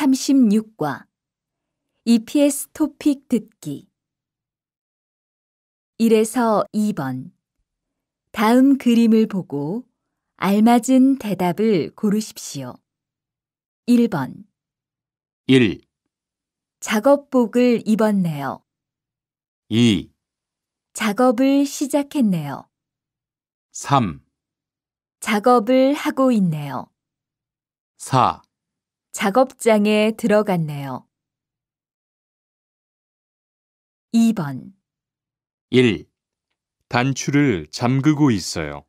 36과 EPS 토픽 듣기 1에서 2번 다음 그림을 보고 알맞은 대답을 고르십시오. 1번 1 작업복을 입었네요. 2 작업을 시작했네요. 3 작업을 하고 있네요. 4 작업장에 들어갔네요. 2번 1. 단추를 잠그고 있어요.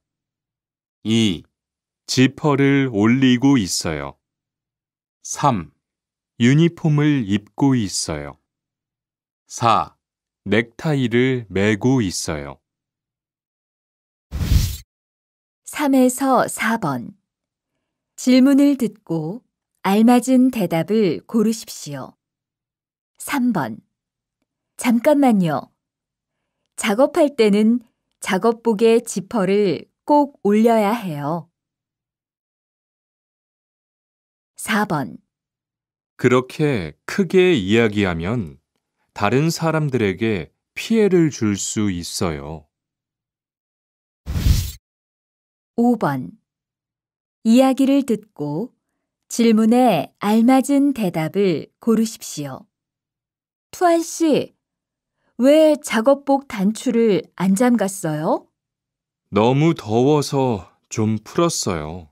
2. 지퍼를 올리고 있어요. 3. 유니폼을 입고 있어요. 4. 넥타이를 매고 있어요. 3에서 4번 질문을 듣고 알맞은 대답을 고르십시오. 3번. 잠깐만요. 작업할 때는 작업복의 지퍼를 꼭 올려야 해요. 4번. 그렇게 크게 이야기하면 다른 사람들에게 피해를 줄 수 있어요. 5번. 이야기를 듣고 질문에 알맞은 대답을 고르십시오. 투안 씨, 왜 작업복 단추를 안 잠갔어요? 너무 더워서 좀 풀었어요.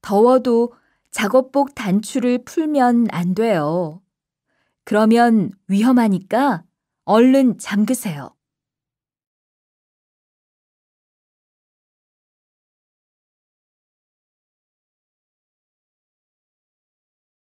더워도 작업복 단추를 풀면 안 돼요. 그러면 위험하니까 얼른 잠그세요.